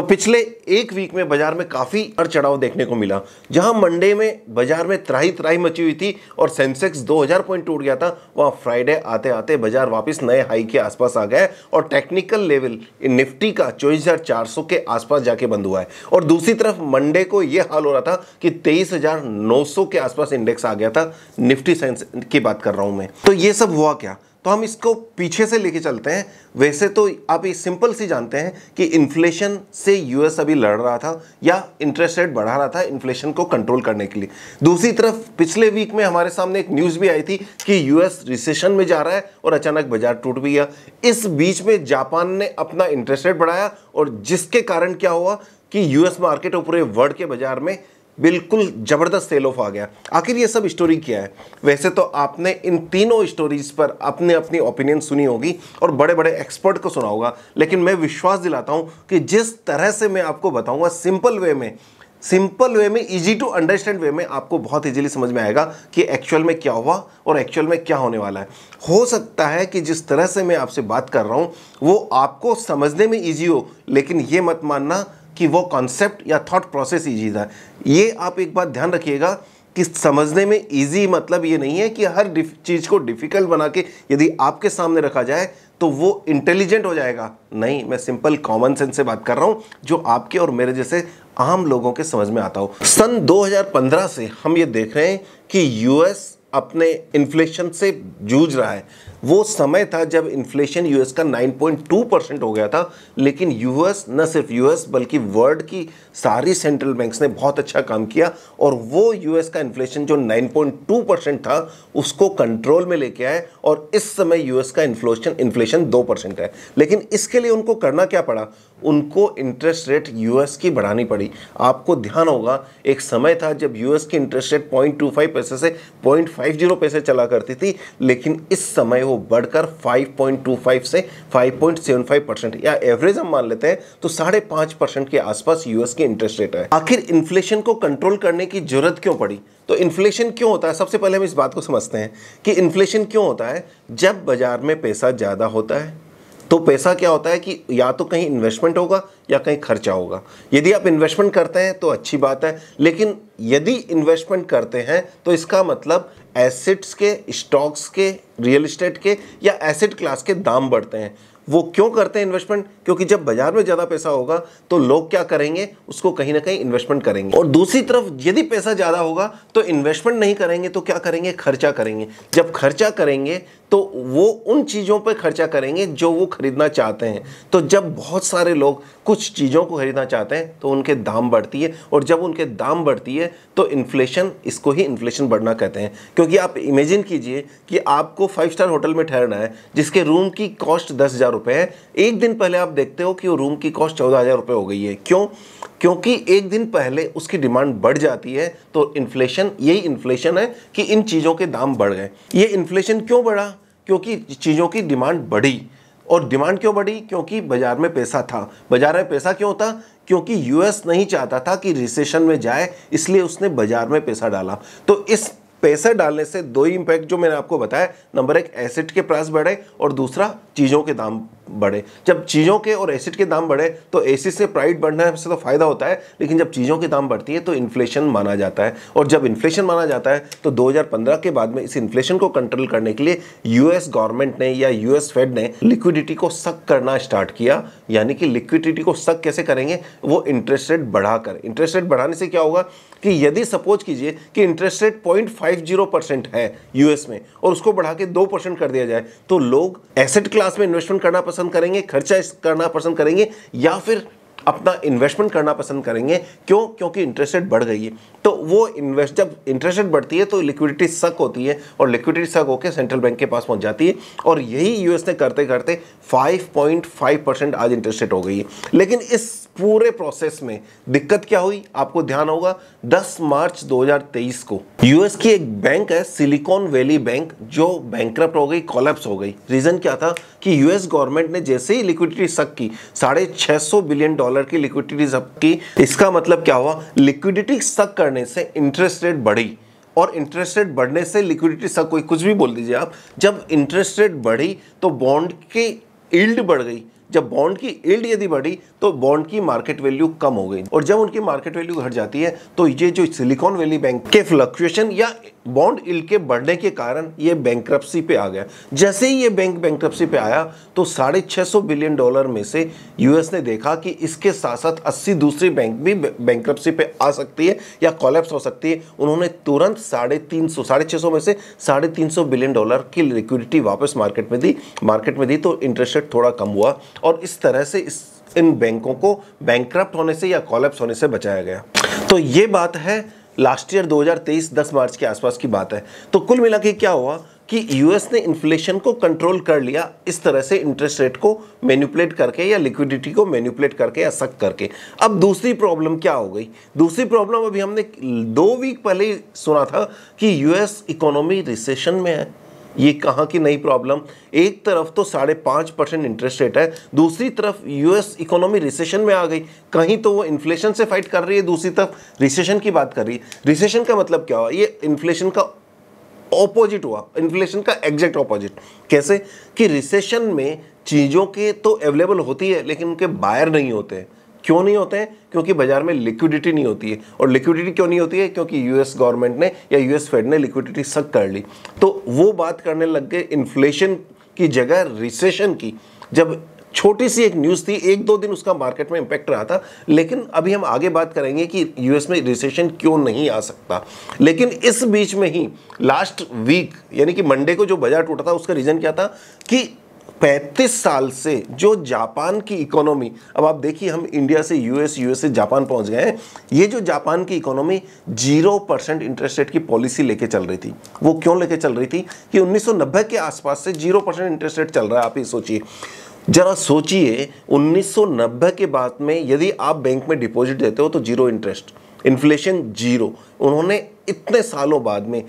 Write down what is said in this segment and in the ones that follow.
तो पिछले एक वीक में बाजार में काफ़ी अड़ चढ़ाव देखने को मिला जहां मंडे में बाजार में त्राही त्राही मची हुई थी और सेंसेक्स 2000 पॉइंट टूट गया था वहां फ्राइडे आते आते बाजार वापस नए हाई के आसपास आ गया और टेक्निकल लेवल निफ्टी का चौबीस के आसपास जाके बंद हुआ है और दूसरी तरफ मंडे को यह हाल हो रहा था कि तेईस के आसपास इंडेक्स आ गया था निफ्टी सेंस की बात कर रहा हूं मैं तो यह सब हुआ क्या तो हम इसको पीछे से लेके चलते हैं वैसे तो आप ये सिंपल सी जानते हैं कि इन्फ्लेशन से यूएस अभी लड़ रहा था या इंटरेस्ट रेट बढ़ा रहा था इन्फ्लेशन को कंट्रोल करने के लिए दूसरी तरफ पिछले वीक में हमारे सामने एक न्यूज़ भी आई थी कि यूएस रिसेशन में जा रहा है और अचानक बाजार टूट भी गया इस बीच में जापान ने अपना इंटरेस्ट रेट बढ़ाया और जिसके कारण क्या हुआ कि यूएस मार्केट और पूरे वर्ल्ड के बाजार में बिल्कुल ज़बरदस्त सेल ऑफ आ गया आखिर ये सब स्टोरी क्या है वैसे तो आपने इन तीनों स्टोरीज पर अपने अपनी ओपिनियन सुनी होगी और बड़े बड़े एक्सपर्ट को सुना होगा लेकिन मैं विश्वास दिलाता हूँ कि जिस तरह से मैं आपको बताऊँगा सिंपल वे में सिंपल वे में इजी टू अंडरस्टैंड वे में आपको बहुत इजीली समझ में आएगा कि एक्चुअल में क्या हुआ और एक्चुअल में क्या होने वाला है हो सकता है कि जिस तरह से मैं आपसे बात कर रहा हूँ वो आपको समझने में ईजी हो लेकिन ये मत मानना कि वो कॉन्सेप्ट या थॉट प्रोसेस ईजी था ये आप एक बात ध्यान रखिएगा कि समझने में इजी मतलब ये नहीं है कि हर चीज़ को डिफ़िकल्ट बना के यदि आपके सामने रखा जाए तो वो इंटेलिजेंट हो जाएगा नहीं मैं सिंपल कॉमन सेंस से बात कर रहा हूँ जो आपके और मेरे जैसे आम लोगों के समझ में आता हो सन 2015 से हम ये देख रहे हैं कि यूएस अपने इन्फ्लेशन से जूझ रहा है वो समय था जब इन्फ्लेशन यूएस का 9.2 परसेंट हो गया था लेकिन यूएस न सिर्फ यूएस बल्कि वर्ल्ड की सारी सेंट्रल बैंक्स ने बहुत अच्छा काम किया और वो यूएस का इन्फ्लेशन जो 9.2 परसेंट था उसको कंट्रोल में लेके आए और इस समय यूएस का इन्फ्लेशन इन्फ्लेशन दो परसेंट है लेकिन इसके लिए उनको करना क्या पड़ा उनको इंटरेस्ट रेट यूएस की बढ़ानी पड़ी आपको ध्यान होगा एक समय था जब यूएस की interest rate point two five पैसे से पॉइंट फाइव जीरो पैसे चला करती थी लेकिन इस समय वो बढ़कर फाइव पॉइंट टू फाइव से five point seven five percent या एवरेज हम मान लेते हैं तो साढ़े पाँच परसेंट के आसपास यूएस की इंटरेस्ट रेट है आखिर इन्फ्लेशन को कंट्रोल करने की जरूरत क्यों पड़ी तो इन्फ्लेशन क्यों होता है सबसे पहले हम इस बात को समझते हैं कि इन्फ्लेशन क्यों होता है जब बाजार में पैसा ज़्यादा होता है तो पैसा क्या होता है कि या तो कहीं इन्वेस्टमेंट होगा या कहीं खर्चा होगा यदि आप इन्वेस्टमेंट करते हैं तो अच्छी बात है लेकिन यदि इन्वेस्टमेंट करते हैं तो इसका मतलब एसेट्स के स्टॉक्स के रियल इस्टेट के या एसेट क्लास के दाम बढ़ते हैं वो क्यों करते हैं इन्वेस्टमेंट क्योंकि जब बाजार में ज़्यादा पैसा होगा तो लोग क्या करेंगे उसको कहीं ना कहीं इन्वेस्टमेंट करेंगे और दूसरी तरफ यदि पैसा ज़्यादा होगा तो इन्वेस्टमेंट नहीं करेंगे तो क्या करेंगे खर्चा करेंगे जब खर्चा करेंगे तो वो उन चीज़ों पर खर्चा करेंगे जो वो खरीदना चाहते हैं तो जब बहुत सारे लोग कुछ चीज़ों को खरीदना चाहते हैं तो उनके दाम बढ़ती है और जब उनके दाम बढ़ती है तो इन्फ्लेशन इसको ही इन्फ्लेशन बढ़ना कहते हैं क्योंकि आप इमेजिन कीजिए कि आपको फाइव स्टार होटल में ठहरना है जिसके रूम की कॉस्ट दस हज़ार रुपए है एक दिन पहले आप देखते हो कि वो रूम की कॉस्ट चौदह हज़ार रुपये हो गई है क्यों क्योंकि एक दिन पहले उसकी डिमांड बढ़ जाती है तो इन्फ्लेशन यही इन्फ्लेशन है कि इन चीज़ों के दाम बढ़ गए ये इन्फ्लेशन क्यों बढ़ा क्योंकि चीज़ों की डिमांड बढ़ी और डिमांड क्यों बढ़ी क्योंकि बाज़ार में पैसा था बाज़ार में पैसा क्यों था क्योंकि यूएस नहीं चाहता था कि रिसेशन में जाए इसलिए उसने बाज़ार में पैसा डाला तो इस पैसा डालने से दो ही इम्पैक्ट जो मैंने आपको बताया नंबर एक एसेट के प्राइस बढ़े और दूसरा चीज़ों के दाम बढ़े जब चीज़ों के और एसिड के दाम बढ़े तो एसिड से प्राइड बढ़ने से तो फ़ायदा होता है लेकिन जब चीज़ों के दाम बढ़ती है तो इन्फ्लेशन माना जाता है और जब इन्फ्लेशन माना जाता है तो 2015 के बाद में इस इन्फ्लेशन को कंट्रोल करने के लिए यूएस गवर्नमेंट ने या यूएस फेड ने लिक्विडिटी को सक करना स्टार्ट किया यानी कि लिक्विडिटी को सक कैसे करेंगे वो इंटरेस्ट रेट बढ़ाकर इंटरेस्ट रेट बढ़ाने से क्या होगा कि यदि सपोज कीजिए कि इंटरेस्ट रेट पॉइंट है यूएस में और उसको बढ़ा के दो कर दिया जाए तो लोग एसेट क्लास में इन्वेस्टमेंट करना पसंद करेंगे खर्चा करना पसंद करेंगे या फिर अपना इन्वेस्टमेंट करना पसंद करेंगे क्यों क्योंकि इंटरेस्ट रेट बढ़ गई है तो वो इन्वेस्ट जब इंटरेस्ट रेट बढ़ती है तो लिक्विडिटी सक होती है और लिक्विडिटी सक होकर सेंट्रल बैंक के पास पहुंच जाती है और यही यूएस ने करते करते 5.5 परसेंट आज इंटरेस्ट रेट हो गई है लेकिन इस पूरे प्रोसेस में दिक्कत क्या हुई आपको ध्यान होगा 10 मार्च 2023 को यूएस की एक बैंक है सिलिकॉन वैली बैंक जो बैंक हो गई कॉलेप्स हो गई रीजन क्या था कि यूएस गवर्नमेंट ने जैसे ही लिक्विडिटी सक की साढ़े बिलियन डॉलर डॉलर की लिक्विडिटी जब्त की इसका मतलब क्या हुआ लिक्विडिटी सक करने से इंटरेस्ट रेट बढ़ी और इंटरेस्ट रेट बढ़ने से लिक्विडिटी सक कोई कुछ भी बोल दीजिए आप जब इंटरेस्ट रेट बढ़ी तो बॉन्ड की इल्ड बढ़ गई जब बॉन्ड की इल्ड यदि बढ़ी तो बॉन्ड की मार्केट वैल्यू कम हो गई और जब उनकी मार्केट वैल्यू घट जाती है तो ये जो सिलिकॉन वैली बैंक के फ्लक्चुएशन या बॉन्ड इल के बढ़ने के कारण ये बैंक्रप्सी पे आ गया जैसे ही ये बैंक बैंक्रप्सी पे आया तो साढ़े छः सौ बिलियन डॉलर में से यूएस ने देखा कि इसके साथ साथ अस्सी दूसरी बैंक भी बैंक्रप्सी पे आ सकती है या कॉलेप्स हो सकती है उन्होंने तुरंत साढ़े तीन सौ साढ़े छः सौ में से साढ़े तीन सौ बिलियन डॉलर की लिक्विडिटी वापस मार्केट में दी मार्केट में दी तो इंटरेस्ट रेट थोड़ा कम हुआ और इस तरह से इस इन बैंकों को बैंक होने से या कॉलेप्स होने से बचाया गया तो ये बात है लास्ट ईयर 2023 10 मार्च के आसपास की बात है तो कुल मिला के क्या हुआ कि यूएस ने इन्फ्लेशन को कंट्रोल कर लिया इस तरह से इंटरेस्ट रेट को मैन्युपुलेट करके या लिक्विडिटी को मैन्युपुलेट करके या सक करके अब दूसरी प्रॉब्लम क्या हो गई दूसरी प्रॉब्लम अभी हमने दो वीक पहले सुना था कि यूएस इकोनॉमी रिसेशन में है ये कहाँ की नई प्रॉब्लम एक तरफ तो साढ़े पाँच परसेंट इंटरेस्ट रेट है दूसरी तरफ यूएस इकोनॉमी रिसेशन में आ गई कहीं तो वो इन्फ्लेशन से फाइट कर रही है दूसरी तरफ रिसेशन की बात कर रही है रिसेशन का मतलब क्या हुआ ये इन्फ्लेशन का ऑपोजिट हुआ इन्फ्लेशन का एग्जैक्ट ऑपोजिट कैसे कि रिसेशन में चीज़ों के तो अवेलेबल होती है लेकिन उनके बायर नहीं होते हैं क्यों नहीं होते हैं क्योंकि बाजार में लिक्विडिटी नहीं होती है और लिक्विडिटी क्यों नहीं होती है क्योंकि यूएस गवर्नमेंट ने या यूएस फेड ने लिक्विडिटी सक कर ली तो वो बात करने लग गए इन्फ्लेशन की जगह रिसेशन की जब छोटी सी एक न्यूज़ थी एक दो दिन उसका मार्केट में इम्पैक्ट रहा था लेकिन अभी हम आगे बात करेंगे कि यूएस में रिसेशन क्यों नहीं आ सकता लेकिन इस बीच में ही लास्ट वीक यानी कि मंडे को जो बाजार टूटा था उसका रीज़न क्या था कि 35 साल से जो जापान की इकोनॉमी अब आप देखिए हम इंडिया से यूएस यूएस से जापान पहुंच गए हैं ये जो जापान की economy zero percent interest rate की पॉलिसी लेके चल रही थी वो क्यों लेके चल रही थी कि 1990 के आसपास से जीरो परसेंट इंटरेस्ट रेट चल रहा है आप ये सोचिए जरा सोचिए 1990 के बाद में यदि आप बैंक में डिपोजिट देते हो तो जीरो इंटरेस्ट इन्फ्लेशन जीरो उन्होंने इतने सालों बाद में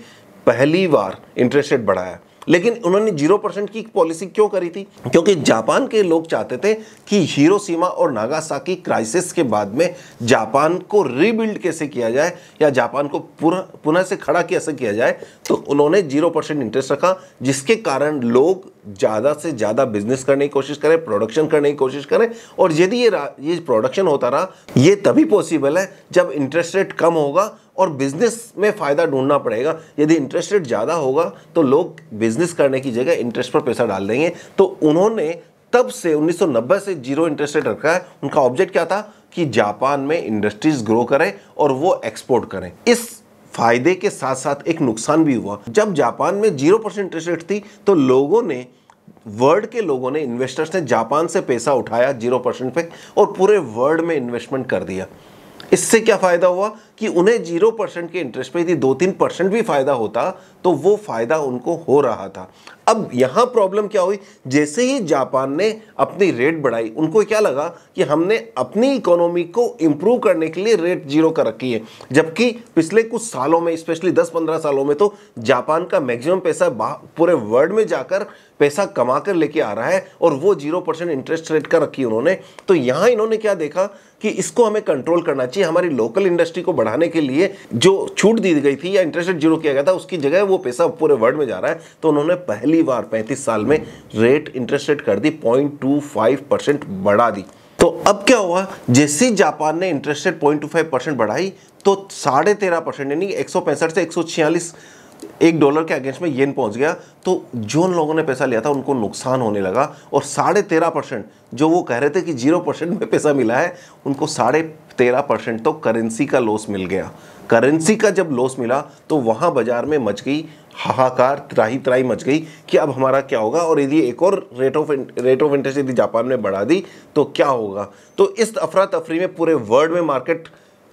पहली बार इंटरेस्ट रेट बढ़ाया लेकिन उन्होंने जीरो परसेंट की पॉलिसी क्यों करी थी क्योंकि जापान के लोग चाहते थे कि हिरोशिमा और नागासाकी क्राइसिस के बाद में जापान को रीबिल्ड कैसे किया जाए या जापान को पुनः से खड़ा कैसे किया जाए तो उन्होंने जीरो परसेंट इंटरेस्ट रखा जिसके कारण लोग ज़्यादा से ज़्यादा बिजनेस करने की कोशिश करें प्रोडक्शन करने की कोशिश करें और यदि ये ये प्रोडक्शन होता रहा ये तभी पॉसिबल है जब इंटरेस्ट रेट कम होगा और बिजनेस में फ़ायदा ढूंढना पड़ेगा यदि इंटरेस्ट रेट ज़्यादा होगा तो लोग बिजनेस करने की जगह इंटरेस्ट पर पैसा डाल देंगे तो उन्होंने तब से 1990 से जीरो इंटरेस्ट रेट रखा है उनका ऑब्जेक्ट क्या था कि जापान में इंडस्ट्रीज ग्रो करें और वो एक्सपोर्ट करें इस फायदे के साथ साथ एक नुकसान भी हुआ जब जापान में जीरो परसेंट इंटरेस्ट रेट थी तो लोगों ने वर्ल्ड के लोगों ने इन्वेस्टर्स ने जापान से पैसा उठाया जीरो परसेंट पे और पूरे वर्ल्ड में इन्वेस्टमेंट कर दिया इससे क्या फ़ायदा हुआ कि उन्हें जीरो परसेंट के इंटरेस्ट पे यदि दो तीन परसेंट भी फ़ायदा होता तो वो फ़ायदा उनको हो रहा था अब यहाँ प्रॉब्लम क्या हुई जैसे ही जापान ने अपनी रेट बढ़ाई उनको क्या लगा कि हमने अपनी इकोनॉमी को इम्प्रूव करने के लिए रेट जीरो कर रखी है जबकि पिछले कुछ सालों में स्पेशली दस पंद्रह सालों में तो जापान का मैक्सिमम पैसा पूरे वर्ल्ड में जाकर पैसा कमा कर लेके आ रहा है और वो जीरो परसेंट इंटरेस्ट रेट का रखी उन्होंने तो यहाँ इन्होंने क्या देखा कि इसको हमें कंट्रोल करना चाहिए हमारी लोकल इंडस्ट्री को बढ़ाने के लिए जो छूट दी गई थी या इंटरेस्ट जीरो किया गया था उसकी जगह वो पैसा पूरे वर्ल्ड में जा रहा है तो उन्होंने पहली बार पैंतीस साल में रेट इंटरेस्ट रेट कर दी पॉइंट बढ़ा दी तो अब क्या हुआ जैसे ही जापान ने interest rate point two five percent बढ़ाई तो साढ़े तेरह परसेंट यानी एक सौ पैंसठ से एक सौ छियालीस एक डॉलर के अगेंस्ट में येन पहुंच गया तो जो उन लोगों ने पैसा लिया था उनको नुकसान होने लगा और साढ़े तेरह परसेंट जो वो कह रहे थे कि जीरो परसेंट में पैसा मिला है उनको साढ़े तेरह परसेंट तो करेंसी का लॉस मिल गया करेंसी का जब लॉस मिला तो वहाँ बाज़ार में मच गई हाहाकार त्राही त्राही मच गई कि अब हमारा क्या होगा और यदि एक और rate of rate of interest यदि जापान ने बढ़ा दी तो क्या होगा तो इस अफरा तफरी में पूरे वर्ल्ड में मार्केट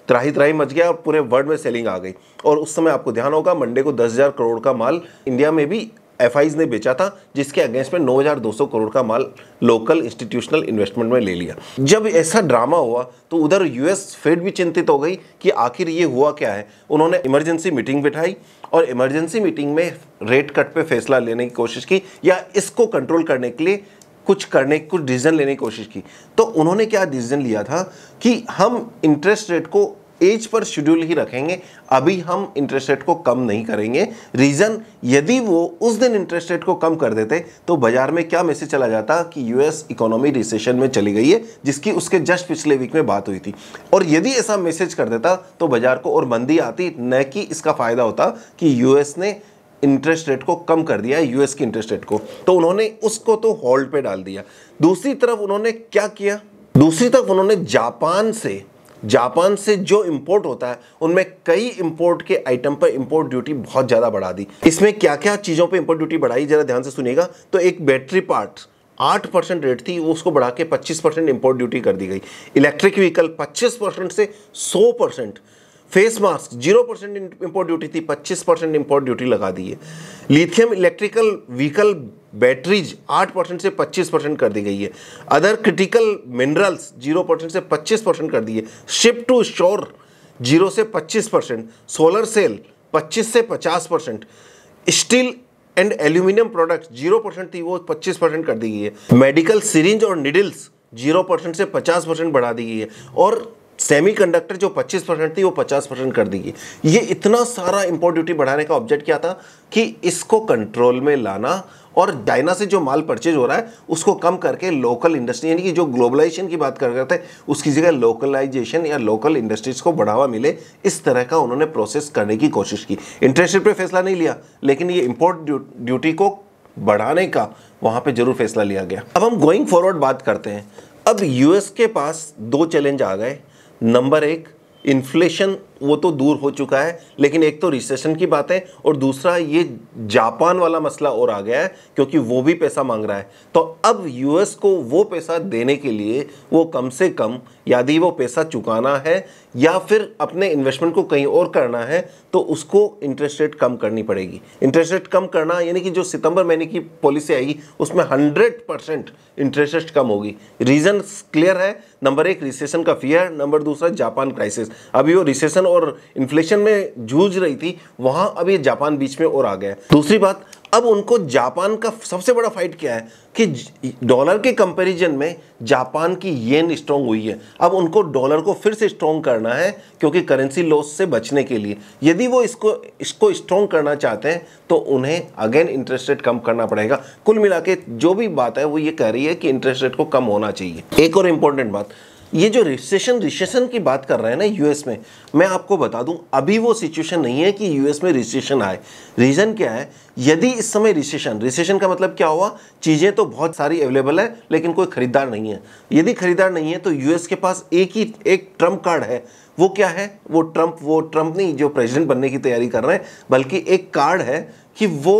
त्राही त्राही मच गया और पूरे वर्ल्ड में सेलिंग आ गई और उस समय आपको ध्यान होगा मंडे को दस हज़ार करोड़ का माल इंडिया में भी एफ ने बेचा था जिसके अगेंस्ट में 9,200 करोड़ का माल लोकल इंस्टीट्यूशनल इन्वेस्टमेंट में ले लिया जब ऐसा ड्रामा हुआ तो उधर यूएस फेड भी चिंतित हो गई कि आखिर ये हुआ क्या है उन्होंने इमरजेंसी मीटिंग बिठाई और इमरजेंसी मीटिंग में रेट कट पे फैसला लेने की कोशिश की या इसको कंट्रोल करने के लिए कुछ करने कुछ डिसीजन लेने की कोशिश की तो उन्होंने क्या डिसीजन लिया था कि हम इंटरेस्ट रेट को एज पर शेड्यूल ही रखेंगे अभी हम इंटरेस्ट रेट को कम नहीं करेंगे रीज़न यदि वो उस दिन इंटरेस्ट रेट को कम कर देते तो बाजार में क्या मैसेज चला जाता कि यूएस इकोनॉमी रिसेशन में चली गई है जिसकी उसके जस्ट पिछले वीक में बात हुई थी और यदि ऐसा मैसेज कर देता तो बाजार को और मंदी आती न कि इसका फ़ायदा होता कि यूएस ने इंटरेस्ट रेट को कम कर दिया है यूएस की इंटरेस्ट रेट को तो उन्होंने उसको तो होल्ड पे डाल दिया दूसरी तरफ उन्होंने क्या किया दूसरी तरफ उन्होंने जापान से जापान से जो इंपोर्ट होता है उनमें कई इंपोर्ट के आइटम पर इंपोर्ट ड्यूटी बहुत ज़्यादा बढ़ा दी इसमें क्या क्या चीज़ों पर इंपोर्ट ड्यूटी बढ़ाई ज़रा ध्यान से सुनिएगा तो एक बैटरी पार्ट आठ परसेंट रेट थी उसको बढ़ा के पच्चीस परसेंट इम्पोर्ट ड्यूटी कर दी गई इलेक्ट्रिक व्हीकल पच्चीस परसेंट से सौ percent face mask zero percent import duty थी पच्चीस परसेंट इम्पोर्ट ड्यूटी लगा दी है lithium electrical vehicle batteries 8 percent से 25 परसेंट कर दी गई है अदर क्रिटिकल मिनरल्स 0 परसेंट से 25 परसेंट कर दिए शिप टू शोर 0 से 25 परसेंट सोलर सेल 25 से 50 percent steel and aluminium products 0 percent थी वो 25 परसेंट कर दी गई है मेडिकल सीरिंज और निडल्स 0 परसेंट से 50 परसेंट बढ़ा दी गई है और सेमीकंडक्टर जो 25 परसेंट थी वो 50 परसेंट कर दी गई ये इतना सारा इम्पोर्ट ड्यूटी बढ़ाने का ऑब्जेक्ट क्या था कि इसको कंट्रोल में लाना और चाइना से जो माल परचेज हो रहा है उसको कम करके लोकल इंडस्ट्री यानी कि जो ग्लोबलाइजेशन की बात कर रहे थे उसकी जगह लोकलाइजेशन या लोकल इंडस्ट्रीज को बढ़ावा मिले इस तरह का उन्होंने प्रोसेस करने की कोशिश की इंटरेस्ट पर फैसला नहीं लिया लेकिन ये इम्पोर्ट ड्यूटी को बढ़ाने का वहाँ पे जरूर फैसला लिया गया अब हम गोइंग फॉरवर्ड बात करते हैं अब यूएस के पास दो चैलेंज आ गए नंबर एक इन्फ्लेशन वो तो दूर हो चुका है लेकिन एक तो रिसेशन की बात है और दूसरा ये जापान वाला मसला और आ गया है क्योंकि वो भी पैसा मांग रहा है तो अब यूएस को वो पैसा देने के लिए वो कम से कम यदि वो पैसा चुकाना है या फिर अपने इन्वेस्टमेंट को कहीं और करना है तो उसको इंटरेस्ट रेट कम करनी पड़ेगी इंटरेस्ट रेट कम करना यानी कि जो सितंबर महीने की पॉलिसी आएगी उसमें हंड्रेड परसेंट इंटरेस्ट रेट कम होगी रीज़न क्लियर है नंबर एक रिसेशन का फियर नंबर दूसरा जापान क्राइसिस अभी वो रिसेशन और इन्फ्लेशन में जूझ रही थी वहां अब ये जापान बीच में और आ गया दूसरी बात अब उनको जापान का सबसे बड़ा फाइट क्या है कि डॉलर के कंपैरिजन में जापान की येन स्ट्रांग हुई है अब उनको डॉलर को फिर से स्ट्रांग करना है क्योंकि करेंसी लॉस से बचने के लिए यदि वो इसको इसको स्ट्रांग करना चाहते हैं तो उन्हें अगेन इंटरेस्ट रेट कम करना पड़ेगा कुल मिला जो भी बात है वो ये कह रही है कि इंटरेस्ट रेट को कम होना चाहिए एक और इम्पोर्टेंट बात ये जो रिसेशन रिसेशन की बात कर रहे हैं ना यूएस में मैं आपको बता दूं अभी वो सिचुएशन नहीं है कि यूएस में रिसेशन आए रीज़न क्या है यदि इस समय रिसेशन रिसेशन का मतलब क्या हुआ चीज़ें तो बहुत सारी अवेलेबल है लेकिन कोई ख़रीदार नहीं है यदि ख़रीदार नहीं है तो यूएस के पास एक ही एक ट्रम्प कार्ड है वो क्या है वो ट्रम्प वो ट्रम्प नहीं जो प्रेजिडेंट बनने की तैयारी कर रहे हैं बल्कि एक कार्ड है कि वो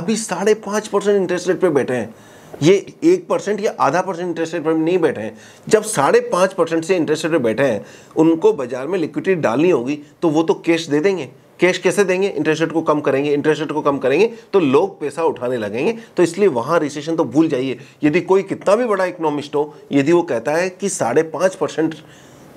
अभी साढ़े परसेंट इंटरेस्ट रेट पर बैठे हैं ये एक परसेंट या आधा परसेंट इंटरेस्ट रेट पर नहीं बैठे हैं जब साढ़े पाँच परसेंट से इंटरेस्ट रेट पर बैठे हैं उनको बाजार में लिक्विडिटी डालनी होगी तो वो तो कैश दे देंगे कैश कैसे देंगे इंटरेस्ट रेट को कम करेंगे इंटरेस्ट रेट को कम करेंगे तो लोग पैसा उठाने लगेंगे तो इसलिए वहाँ रिसेशन तो भूल जाइए यदि कोई कितना भी बड़ा इकोनॉमिस्ट हो यदि वो कहता है कि साढ़े पाँच परसेंट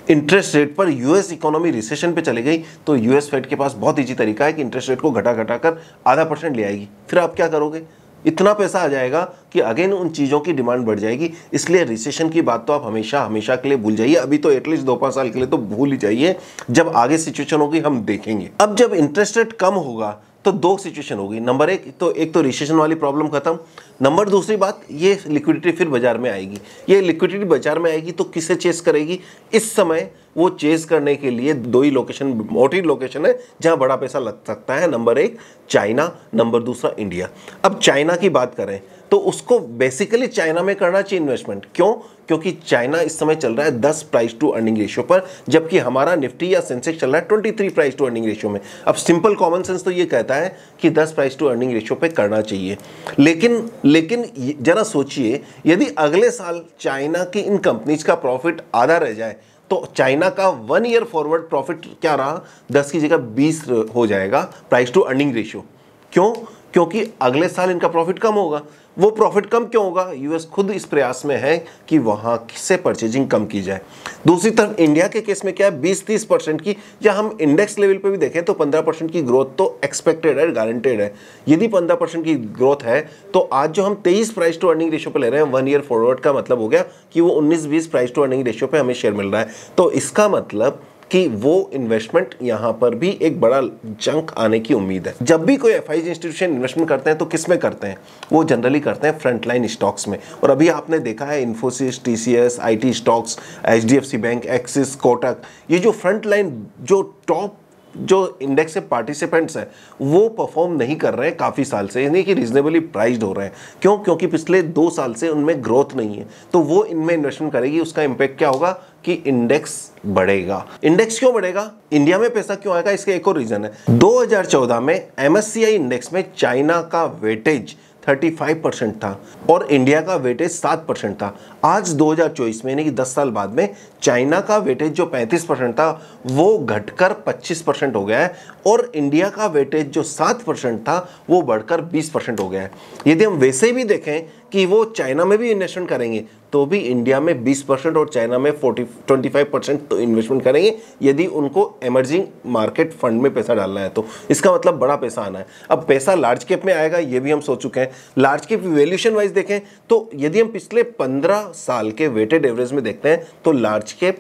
इंटरेस्ट रेट पर यूएस इकोनॉमी रिसेशन पे चली गई तो यूएस फेड के पास बहुत ईजी तरीका है कि इंटरेस्ट रेट को घटा घटा कर आधा परसेंट ले आएगी फिर आप क्या करोगे इतना पैसा आ जाएगा कि अगेन उन चीज़ों की डिमांड बढ़ जाएगी इसलिए रिसेशन की बात तो आप हमेशा हमेशा के लिए भूल जाइए अभी तो एटलीस्ट दो पाँच साल के लिए तो भूल ही जाइए जब आगे सिचुएशन होगी हम देखेंगे अब जब इंटरेस्ट रेट कम होगा तो दो सिचुएशन होगी नंबर एक तो एक तो रिसेशन वाली प्रॉब्लम खत्म नंबर दूसरी बात ये लिक्विडिटी फिर बाजार में आएगी ये लिक्विडिटी बाजार में आएगी तो किसे चेस करेगी इस समय वो चेज करने के लिए दो ही लोकेशन मोटी लोकेशन है जहां बड़ा पैसा लग सकता है नंबर एक चाइना नंबर दूसरा इंडिया अब चाइना की बात करें तो उसको बेसिकली चाइना में करना चाहिए इन्वेस्टमेंट क्यों क्योंकि चाइना इस समय चल रहा है 10 प्राइस टू अर्निंग रेशियो पर जबकि हमारा निफ्टी या सेंसेक्स चल रहा है 23 प्राइस टू अर्निंग रेशियो में अब सिंपल कॉमन सेंस तो ये कहता है कि 10 प्राइस टू अर्निंग रेशियो पे करना चाहिए लेकिन लेकिन जरा सोचिए यदि अगले साल चाइना की इन कंपनीज का प्रॉफिट आधा रह जाए तो चाइना का वन ईयर फॉरवर्ड प्रॉफिट क्या रहा दस की जगह बीस हो जाएगा प्राइस टू अर्निंग रेशियो क्यों क्योंकि अगले साल इनका प्रॉफिट कम होगा वो प्रॉफिट कम क्यों होगा यूएस खुद इस प्रयास में है कि वहां से परचेजिंग कम की जाए दूसरी तरफ इंडिया के केस में क्या है बीस तीस परसेंट की या हम इंडेक्स लेवल पे भी देखें तो 15 परसेंट की ग्रोथ तो एक्सपेक्टेड है गारंटेड है यदि 15 परसेंट की ग्रोथ है तो आज जो हम 23 प्राइस टू अर्निंग रेशियो पर ले रहे हैं वन ईयर फॉरवर्ड का मतलब हो गया कि वो उन्नीस बीस प्राइस टू अर्निंग रेशियो पर हमें शेयर मिल रहा है तो इसका मतलब कि वो इन्वेस्टमेंट यहाँ पर भी एक बड़ा जंक आने की उम्मीद है जब भी कोई एफ इंस्टीट्यूशन इन्वेस्टमेंट करते हैं तो किस में करते हैं वो जनरली करते हैं फ्रंटलाइन स्टॉक्स में और अभी आपने देखा है Infosys T C S I T stocks H D F C bank Axis Kotak ये जो फ्रंटलाइन जो टॉप जो इंडेक्स के पार्टिसिपेंट्स हैं वो परफॉर्म नहीं कर रहे हैं काफ़ी साल से यानी कि रीजनेबली प्राइज हो रहे हैं क्यों क्योंकि पिछले दो साल से उनमें ग्रोथ नहीं है तो वो इनमें इन्वेस्टमेंट करेगी उसका इम्पैक्ट क्या होगा कि इंडेक्स बढ़ेगा इंडेक्स क्यों बढ़ेगा इंडिया में पैसा क्यों आएगा इसके एक और रीजन है 2014 में एमएससीआई इंडेक्स में चाइना का वेटेज 35 परसेंट था और इंडिया का वेटेज 7 परसेंट था आज 2024 में यानी कि 10 साल बाद में चाइना का वेटेज जो 35 परसेंट था वो घटकर 25 परसेंट हो गया है और इंडिया का वेटेज जो 7 परसेंट था वो बढ़कर 20 परसेंट हो गया है यदि हम वैसे भी देखें कि वो चाइना में भी इन्वेस्टमेंट करेंगे तो भी इंडिया में 20 परसेंट और चाइना में 40 25 परसेंट तो इन्वेस्टमेंट करेंगे यदि उनको एमर्जिंग मार्केट फंड में पैसा डालना है तो इसका मतलब बड़ा पैसा आना है अब पैसा लार्ज कैप में आएगा ये भी हम सोच चुके हैं लार्ज कैप वैल्यूशन वाइज देखें तो यदि हम पिछले पंद्रह साल के वेटेड एवरेज में देखते हैं तो large cap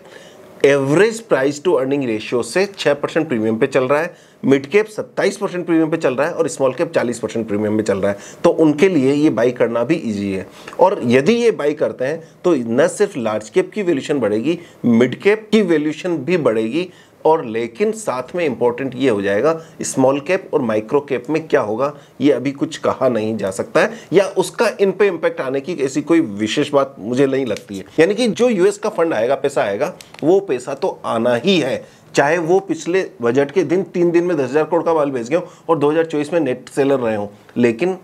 average price to earning ratio से 6 परसेंट प्रीमियम पे चल रहा है मिड कैप 27 परसेंट प्रीमियम पे चल रहा है और स्मॉल कैप 40 परसेंट प्रीमियम पे चल रहा है तो उनके लिए ये बाई करना भी इजी है और यदि ये बाई करते हैं तो न सिर्फ लार्ज कैप की वैल्यूशन बढ़ेगी मिड कैप की वैल्यूशन भी बढ़ेगी और लेकिन साथ में इम्पोर्टेंट ये हो जाएगा स्मॉल कैप और माइक्रो कैप में क्या होगा ये अभी कुछ कहा नहीं जा सकता है या उसका इन पे इम्पैक्ट आने की ऐसी कोई विशेष बात मुझे नहीं लगती है यानी कि जो यूएस का फंड आएगा पैसा आएगा वो पैसा तो आना ही है चाहे वो पिछले बजट के दिन तीन दिन में दस हज़ार करोड़ का माल भेज गए हो और दो में नेट सेलर रहे हों लेकिन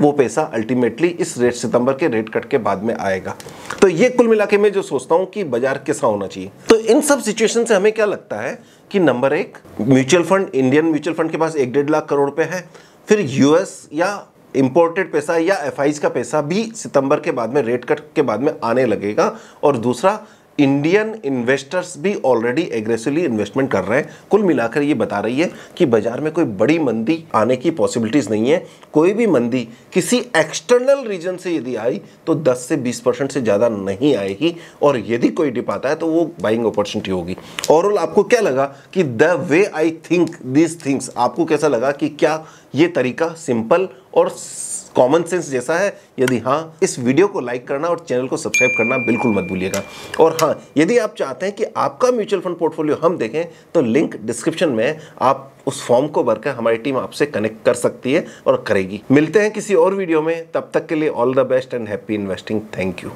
वो पैसा अल्टीमेटली इस रेट सितंबर के रेट कट के बाद में आएगा तो ये कुल मिला के मैं जो सोचता हूँ कि बाजार कैसा होना चाहिए तो इन सब सिचुएशन से हमें क्या लगता है कि नंबर एक mutual fund Indian mutual fund के पास एक डेढ़ लाख करोड़ रुपए है फिर यूएस या इम्पोर्टेड पैसा या एफ का पैसा भी सितंबर के बाद में रेट कट के बाद में आने लगेगा और दूसरा इंडियन इन्वेस्टर्स भी ऑलरेडी एग्रेसिवली इन्वेस्टमेंट कर रहे हैं कुल मिलाकर ये बता रही है कि बाजार में कोई बड़ी मंदी आने की पॉसिबिलिटीज़ नहीं है कोई भी मंदी किसी एक्सटर्नल रीजन से यदि आई तो 10 से 20 परसेंट से ज़्यादा नहीं आएगी और यदि कोई डिप आता है तो वो बाइंग अपॉर्चुनिटी होगी ओवरऑल आपको क्या लगा कि the way I think these things आपको कैसा लगा कि क्या ये तरीका सिंपल और कॉमन सेंस जैसा है यदि हाँ इस वीडियो को लाइक करना और चैनल को सब्सक्राइब करना बिल्कुल मत भूलिएगा और हाँ यदि आप चाहते हैं कि आपका म्यूचुअल फंड पोर्टफोलियो हम देखें तो लिंक डिस्क्रिप्शन में आप उस फॉर्म को भरकर हमारी टीम आपसे कनेक्ट कर सकती है और करेगी मिलते हैं किसी और वीडियो में तब तक के लिए all the best and happy investing thank you